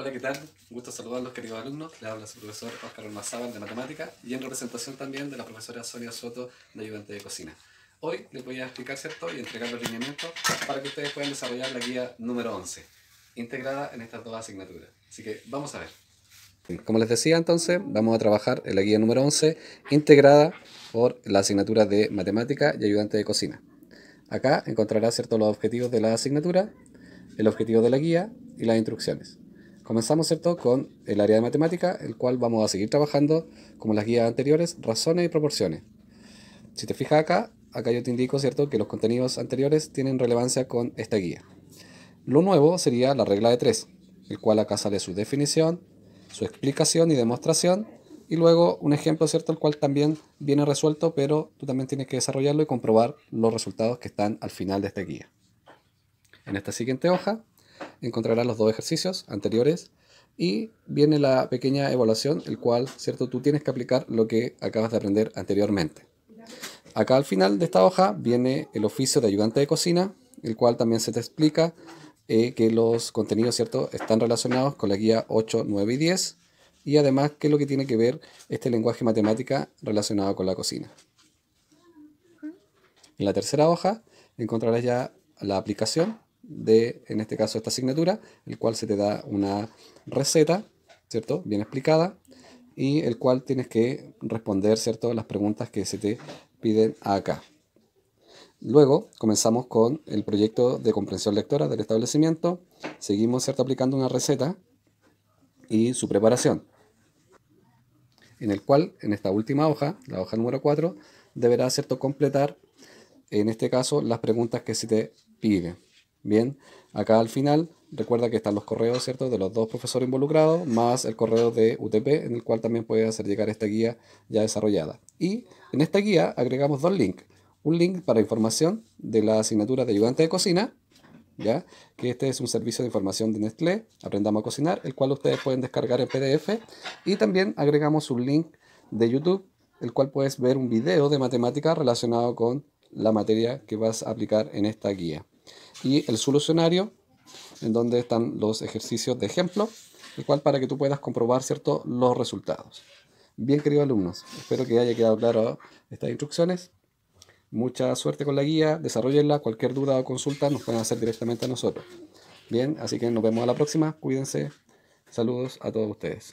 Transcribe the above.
Hola, ¿qué tal? Un gusto los queridos alumnos. Les habla su profesor Oscar Olmazábal de Matemática y en representación también de la profesora Sonia Soto de Ayudante de Cocina. Hoy les voy a explicar, ¿cierto? Y entregar los lineamientos para que ustedes puedan desarrollar la guía número 11, integrada en estas dos asignaturas. Así que vamos a ver. Como les decía entonces, vamos a trabajar en la guía número 11, integrada por la asignatura de Matemática y Ayudante de Cocina. Acá encontrará ¿cierto?, los objetivos de la asignatura, el objetivo de la guía y las instrucciones. Comenzamos, ¿cierto?, con el área de matemática, el cual vamos a seguir trabajando, como las guías anteriores, razones y proporciones. Si te fijas acá, acá yo te indico, ¿cierto?, que los contenidos anteriores tienen relevancia con esta guía. Lo nuevo sería la regla de tres, el cual acá sale su definición, su explicación y demostración, y luego un ejemplo, ¿cierto?, el cual también viene resuelto, pero tú también tienes que desarrollarlo y comprobar los resultados que están al final de esta guía. En esta siguiente hoja encontrarás los dos ejercicios anteriores y viene la pequeña evaluación, el cual, ¿cierto? Tú tienes que aplicar lo que acabas de aprender anteriormente. Acá al final de esta hoja viene el oficio de ayudante de cocina, el cual también se te explica eh, que los contenidos, ¿cierto?, están relacionados con la guía 8, 9 y 10 y además qué es lo que tiene que ver este lenguaje matemática relacionado con la cocina. En la tercera hoja encontrarás ya la aplicación de, en este caso, esta asignatura, el cual se te da una receta, ¿cierto? Bien explicada, y el cual tienes que responder, ¿cierto? Las preguntas que se te piden acá. Luego comenzamos con el proyecto de comprensión lectora del establecimiento. Seguimos, ¿cierto? Aplicando una receta y su preparación. En el cual, en esta última hoja, la hoja número 4, Deberá, ¿cierto? Completar, en este caso, las preguntas que se te piden. Bien, acá al final, recuerda que están los correos, ¿cierto? De los dos profesores involucrados, más el correo de UTP, en el cual también puedes hacer llegar esta guía ya desarrollada. Y en esta guía agregamos dos links. Un link para información de la asignatura de ayudante de cocina, ¿ya? Que este es un servicio de información de Nestlé, Aprendamos a Cocinar, el cual ustedes pueden descargar en PDF. Y también agregamos un link de YouTube, el cual puedes ver un video de matemática relacionado con la materia que vas a aplicar en esta guía y el solucionario, en donde están los ejercicios de ejemplo, el cual para que tú puedas comprobar ¿cierto? los resultados. Bien, queridos alumnos, espero que haya quedado claro estas instrucciones. Mucha suerte con la guía, desarrollenla, cualquier duda o consulta nos pueden hacer directamente a nosotros. Bien, así que nos vemos a la próxima, cuídense, saludos a todos ustedes.